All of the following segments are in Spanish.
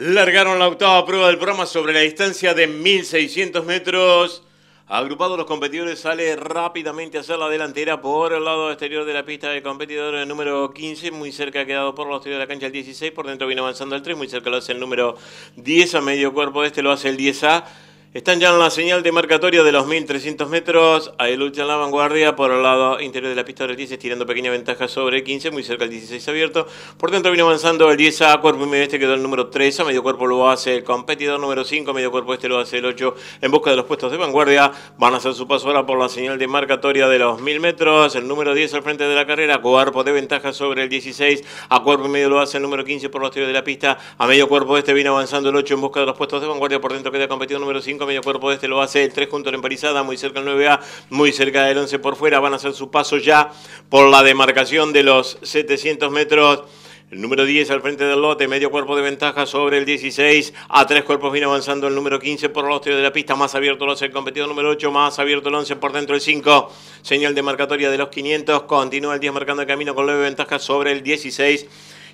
Largaron la octava prueba del programa sobre la distancia de 1600 metros. Agrupados los competidores, sale rápidamente a hacer la delantera por el lado exterior de la pista del competidor el número 15. Muy cerca ha quedado por los exterior de la cancha el 16. Por dentro viene avanzando el 3. Muy cerca lo hace el número 10. A medio cuerpo este lo hace el 10A. Están ya en la señal de marcatoria de los 1300 metros. Ahí lucha en la vanguardia por el lado interior de la pista del 10, estirando pequeña ventaja sobre el 15, muy cerca del 16 abierto. Por dentro vino avanzando el 10 a cuerpo y medio este quedó el número 3. A medio cuerpo lo hace el competidor número 5, medio cuerpo este lo hace el 8. En busca de los puestos de vanguardia van a hacer su paso ahora por la señal de marcatoria de los 1000 metros. El número 10 al frente de la carrera, cuerpo de ventaja sobre el 16. A cuerpo y medio lo hace el número 15 por los exterior de la pista. A medio cuerpo este vino avanzando el 8 en busca de los puestos de vanguardia. Por dentro queda el competidor número 5 medio cuerpo de este lo hace el 3 junto a la emparizada, muy cerca del 9A, muy cerca del 11 por fuera, van a hacer su paso ya por la demarcación de los 700 metros. El número 10 al frente del lote, medio cuerpo de ventaja sobre el 16. A tres cuerpos viene avanzando el número 15 por el hostio de la pista. Más abierto el 11, el competidor número 8. Más abierto el 11 por dentro del 5. Señal de marcatoria de los 500. Continúa el 10 marcando el camino con leve ventaja sobre el 16.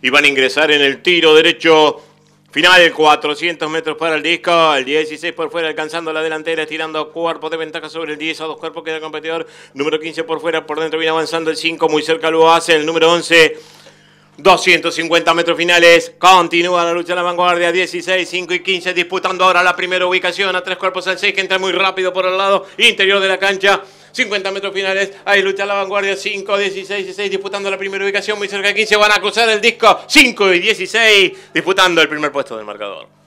Y van a ingresar en el tiro derecho Final 400 metros para el disco, el 16 por fuera alcanzando la delantera, estirando cuerpos de ventaja sobre el 10 a dos cuerpos queda el competidor, número 15 por fuera, por dentro viene avanzando el 5, muy cerca lo hace el número 11. 250 metros finales, continúa la lucha en la vanguardia, 16, 5 y 15, disputando ahora la primera ubicación, a tres cuerpos al 6 que entra muy rápido por el lado interior de la cancha. 50 metros finales, ahí lucha la vanguardia, 5, 16, y 16, disputando la primera ubicación, muy cerca de 15, van a cruzar el disco, 5 y 16, disputando el primer puesto del marcador.